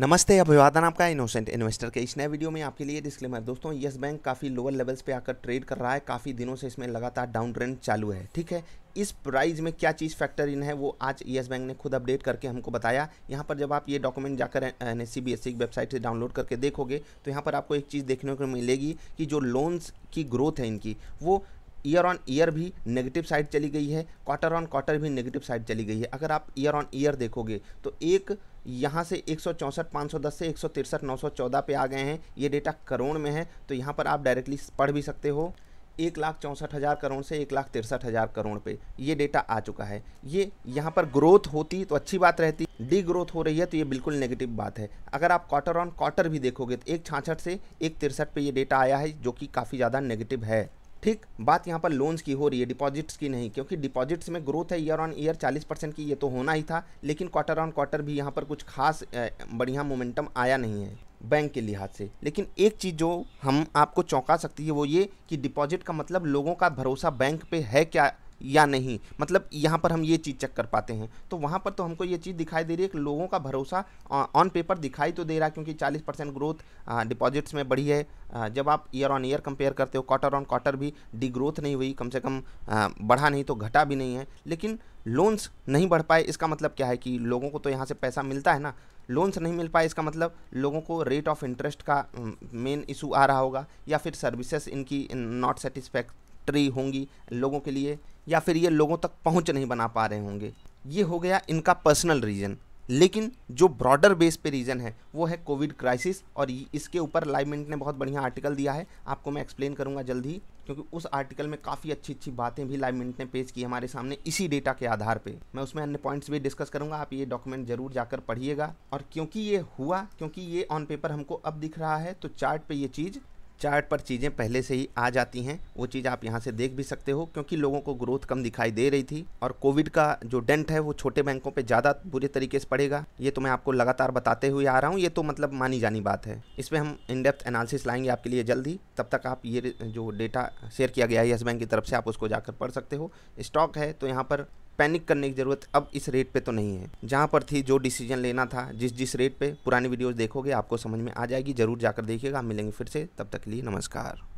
नमस्ते अभिवादन आपका इनोसेंट इन्वेस्टर के इस नए वीडियो में आपके लिए डिस्क्लेमर दोस्तों यस बैंक काफ़ी लोअर लेवल्स पे आकर ट्रेड कर रहा है काफ़ी दिनों से इसमें लगातार डाउन ट्रेंड चालू है ठीक है इस प्राइस में क्या चीज़ फैक्टर इन है वो आज येस बैंक ने खुद अपडेट करके हमको बताया यहाँ पर जब आप ये डॉक्यूमेंट जाकर एन एस की वेबसाइट से डाउनलोड करके देखोगे तो यहाँ पर आपको एक चीज़ देखने को मिलेगी कि जो लोन्स की ग्रोथ है इनकी वो ईयर ऑन ईयर भी नेगेटिव साइड चली गई है क्वार्टर ऑन क्वार्टर भी नेगेटिव साइड चली गई है अगर आप ईयर ऑन ईयर देखोगे तो एक यहाँ से एक सौ से एक सौ पे आ गए हैं ये डेटा करोड़ में है तो यहाँ पर आप डायरेक्टली पढ़ भी सकते हो एक लाख चौंसठ हज़ार करोड़ से एक लाख तिरसठ हज़ार करोड़ पे ये डेटा आ चुका है ये यहाँ पर ग्रोथ होती तो अच्छी बात रहती डी ग्रोथ हो रही है तो ये बिल्कुल नेगेटिव बात है अगर आप क्वार्टर ऑन क्वार्टर भी देखोगे तो एक छाछठ से एक तिरसठ पे ये डेटा आया है जो कि काफ़ी ज़्यादा नेगेटिव है ठीक बात यहाँ पर लोन्स की हो रही है डिपॉजिट्स की नहीं क्योंकि डिपॉजिट्स में ग्रोथ है ईयर ऑन ईयर 40 परसेंट की ये तो होना ही था लेकिन क्वार्टर ऑन क्वार्टर भी यहाँ पर कुछ खास बढ़िया मोमेंटम आया नहीं है बैंक के लिहाज से लेकिन एक चीज़ जो हम आपको चौंका सकती है वो ये कि डिपॉजिट का मतलब लोगों का भरोसा बैंक पर है क्या या नहीं मतलब यहाँ पर हम ये चीज़ चेक कर पाते हैं तो वहाँ पर तो हमको ये चीज़ दिखाई दे रही है कि लोगों का भरोसा ऑन पेपर दिखाई तो दे रहा है क्योंकि 40 परसेंट ग्रोथ डिपॉजिट्स में बढ़ी है आ, जब आप ईयर ऑन ईयर कंपेयर करते हो क्वार्टर ऑन क्वार्टर भी डी ग्रोथ नहीं हुई कम से कम आ, बढ़ा नहीं तो घटा भी नहीं है लेकिन लोन्स नहीं बढ़ पाए इसका मतलब क्या है कि लोगों को तो यहाँ से पैसा मिलता है ना लोन्स नहीं मिल पाए इसका मतलब लोगों को रेट ऑफ इंटरेस्ट का मेन इशू आ रहा होगा या फिर सर्विसेज इनकी नॉट सेटिस्फैक्ट्री होंगी लोगों के लिए या फिर ये लोगों तक पहुँच नहीं बना पा रहे होंगे ये हो गया इनका पर्सनल रीज़न लेकिन जो ब्रॉडर बेस पे रीज़न है वो है कोविड क्राइसिस और इसके ऊपर लाइमेंट ने बहुत बढ़िया आर्टिकल दिया है आपको मैं एक्सप्लेन करूँगा जल्द ही क्योंकि उस आर्टिकल में काफ़ी अच्छी अच्छी बातें भी लाइमेंट ने पेश की हमारे सामने इसी डेटा के आधार पे मैं उसमें अन्य पॉइंट्स भी डिस्कस करूँगा आप ये डॉक्यूमेंट जरूर जाकर पढ़िएगा और क्योंकि ये हुआ क्योंकि ये ऑन पेपर हमको अब दिख रहा है तो चार्ट पे ये चीज़ चार्ट पर चीज़ें पहले से ही आ जाती हैं वो चीज़ आप यहाँ से देख भी सकते हो क्योंकि लोगों को ग्रोथ कम दिखाई दे रही थी और कोविड का जो डेंट है वो छोटे बैंकों पे ज़्यादा बुरे तरीके से पड़ेगा ये तो मैं आपको लगातार बताते हुए आ रहा हूँ ये तो मतलब मानी जानी बात है इस पर हम डेप्थ एनालिसिस लाएंगे आपके लिए जल्दी तब तक आप ये जो डेटा शेयर किया गया है येस बैंक की तरफ से आप उसको जाकर पढ़ सकते हो स्टॉक है तो यहाँ पर पैनिक करने की ज़रूरत अब इस रेट पे तो नहीं है जहाँ पर थी जो डिसीजन लेना था जिस जिस रेट पे पुरानी वीडियोस देखोगे आपको समझ में आ जाएगी ज़रूर जाकर देखिएगा मिलेंगे फिर से तब तक के लिए नमस्कार